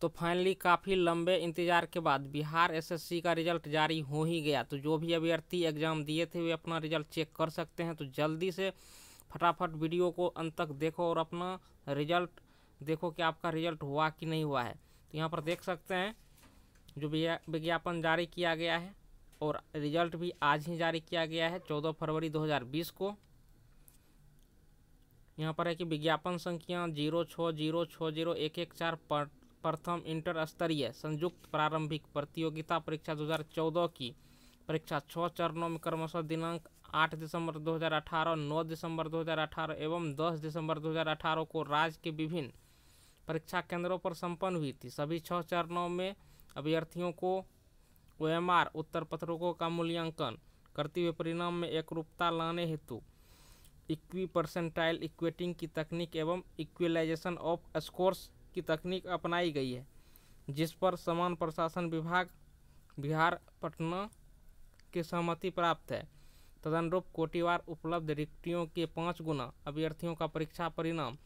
तो फाइनली काफ़ी लंबे इंतजार के बाद बिहार एसएससी का रिजल्ट जारी हो ही गया तो जो भी अभ्यर्थी एग्जाम दिए थे वे अपना रिजल्ट चेक कर सकते हैं तो जल्दी से फटाफट वीडियो को अंत तक देखो और अपना रिजल्ट देखो कि आपका रिजल्ट हुआ कि नहीं हुआ है तो यहाँ पर देख सकते हैं जो विज्ञापन जारी किया गया है और रिजल्ट भी आज ही जारी किया गया है चौदह फरवरी दो को यहाँ पर है कि विज्ञापन संख्या जीरो छः जीरो छः जीरो एक एक चार प्रथम इंटर स्तरीय संयुक्त प्रारंभिक प्रतियोगिता परीक्षा 2014 की परीक्षा छः चरणों में क्रमशः दिनांक 8 दिसंबर 2018, 9 दिसंबर 2018 एवं 10 दिसंबर 2018 को राज्य के विभिन्न परीक्षा केंद्रों पर संपन्न हुई थी सभी छः चरणों में अभ्यर्थियों को ओ एम आर उत्तर पत्रकों का मूल्यांकन करते हुए परिणाम में एकरूपता लाने हेतु इक्वी परसेंटाइल इक्वेटिंग की तकनीक एवं इक्वलाइजेशन ऑफ स्कोर्स की तकनीक अपनाई गई है जिस पर समान प्रशासन विभाग बिहार पटना की सहमति प्राप्त है तदनुरूप कोटिवार उपलब्ध रिक्तियों के पाँच गुना अभ्यर्थियों का परीक्षा परिणाम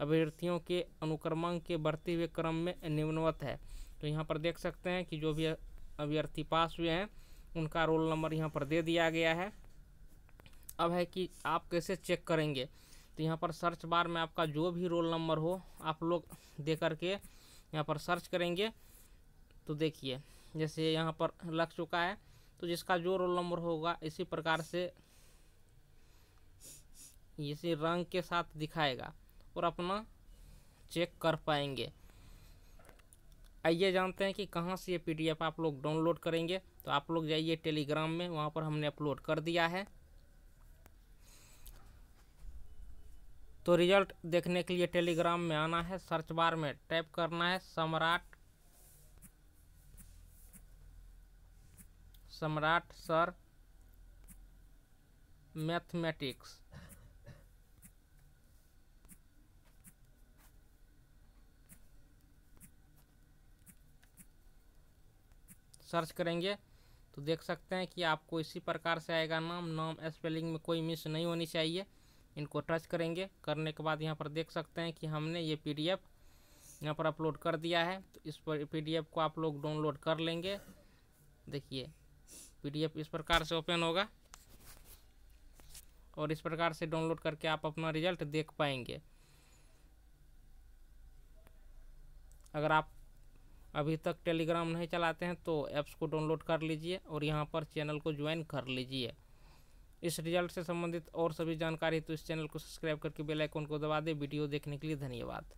अभ्यर्थियों के अनुक्रमांक के बढ़ते हुए क्रम में निम्नवत है तो यहाँ पर देख सकते हैं कि जो भी अभ्यर्थी पास हुए हैं उनका रोल नंबर यहाँ पर दे दिया गया है अब है कि आप कैसे चेक करेंगे तो यहाँ पर सर्च बार में आपका जो भी रोल नंबर हो आप लोग दे करके यहाँ पर सर्च करेंगे तो देखिए जैसे यहाँ पर लग चुका है तो जिसका जो रोल नंबर होगा इसी प्रकार से इसी रंग के साथ दिखाएगा और अपना चेक कर पाएंगे आइए जानते हैं कि कहाँ से ये पीडीएफ आप लोग डाउनलोड करेंगे तो आप लोग जाइए टेलीग्राम में वहाँ पर हमने अपलोड कर दिया है तो रिजल्ट देखने के लिए टेलीग्राम में आना है सर्च बार में टाइप करना है सम्राट सम्राट सर मैथमेटिक्स सर्च करेंगे तो देख सकते हैं कि आपको इसी प्रकार से आएगा नाम नाम स्पेलिंग में कोई मिस नहीं होनी चाहिए इनको टच करेंगे करने के बाद यहाँ पर देख सकते हैं कि हमने ये पी डी यहाँ पर अपलोड कर दिया है तो इस पर पी को आप लोग डाउनलोड कर लेंगे देखिए पी इस प्रकार से ओपन होगा और इस प्रकार से डाउनलोड करके आप अपना रिजल्ट देख पाएंगे अगर आप अभी तक टेलीग्राम नहीं चलाते हैं तो ऐप्स को डाउनलोड कर लीजिए और यहाँ पर चैनल को ज्वाइन कर लीजिए इस रिजल्ट से संबंधित और सभी जानकारी तो इस चैनल को सब्सक्राइब करके बेल आइकन को दबा दें वीडियो देखने के लिए धन्यवाद